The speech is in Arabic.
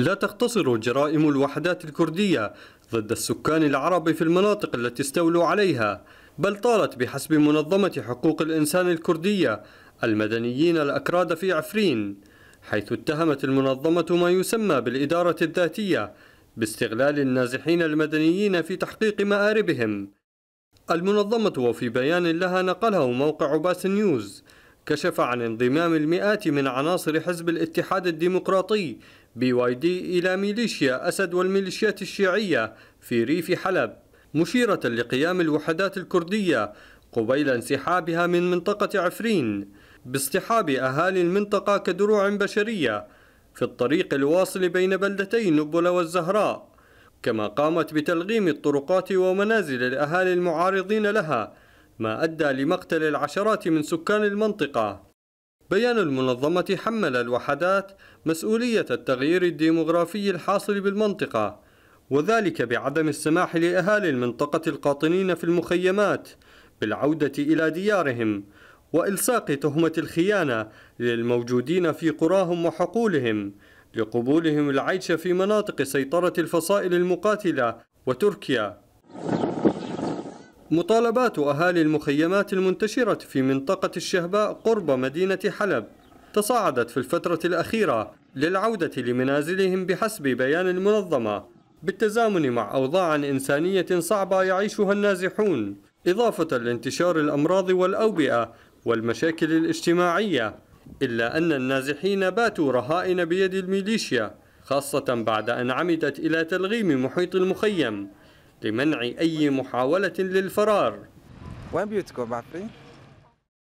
لا تقتصر جرائم الوحدات الكردية ضد السكان العرب في المناطق التي استولوا عليها بل طالت بحسب منظمة حقوق الإنسان الكردية المدنيين الأكراد في عفرين حيث اتهمت المنظمة ما يسمى بالإدارة الذاتية باستغلال النازحين المدنيين في تحقيق مآربهم المنظمة وفي بيان لها نقله موقع باس نيوز كشف عن انضمام المئات من عناصر حزب الاتحاد الديمقراطي بي واي دي إلى ميليشيا أسد والميليشيات الشيعية في ريف حلب مشيرة لقيام الوحدات الكردية قبيل انسحابها من منطقة عفرين باصطحاب أهالي المنطقة كدروع بشرية في الطريق الواصل بين بلدتي نبل والزهراء كما قامت بتلغيم الطرقات ومنازل الأهالي المعارضين لها ما أدى لمقتل العشرات من سكان المنطقة بيان المنظمة حمل الوحدات مسؤولية التغيير الديمغرافي الحاصل بالمنطقة وذلك بعدم السماح لأهالي المنطقة القاطنين في المخيمات بالعودة إلى ديارهم وإلصاق تهمة الخيانة للموجودين في قراهم وحقولهم لقبولهم العيش في مناطق سيطرة الفصائل المقاتلة وتركيا مطالبات أهالي المخيمات المنتشرة في منطقة الشهباء قرب مدينة حلب تصاعدت في الفترة الأخيرة للعودة لمنازلهم بحسب بيان المنظمة بالتزامن مع أوضاع إنسانية صعبة يعيشها النازحون إضافة لانتشار الأمراض والأوبئة والمشاكل الاجتماعية إلا أن النازحين باتوا رهائن بيد الميليشيا خاصة بعد أن عمدت إلى تلغيم محيط المخيم لمنع أي محاولة للفرار وين بيوتكم بعفري؟